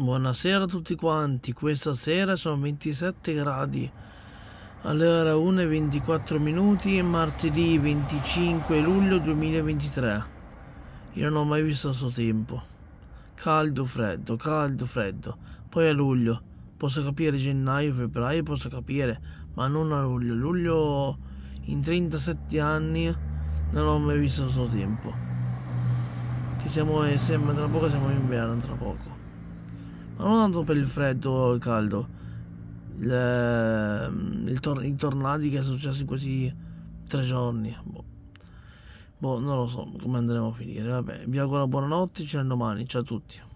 Buonasera a tutti quanti, questa sera sono 27 gradi alle ore 1 e 24 minuti martedì 25 luglio 2023. Io non ho mai visto questo tempo. Caldo, freddo, caldo, freddo. Poi a luglio. Posso capire gennaio, febbraio, posso capire, ma non a luglio. Luglio in 37 anni non ho mai visto questo tempo. Che siamo sempre tra poco siamo in inverno tra poco non tanto per il freddo o il caldo, il, ehm, il tor- i tornadi che sono successi in questi tre giorni. Boh. boh, non lo so come andremo a finire. Vabbè, vi auguro buonanotte, ci vediamo domani, ciao a tutti.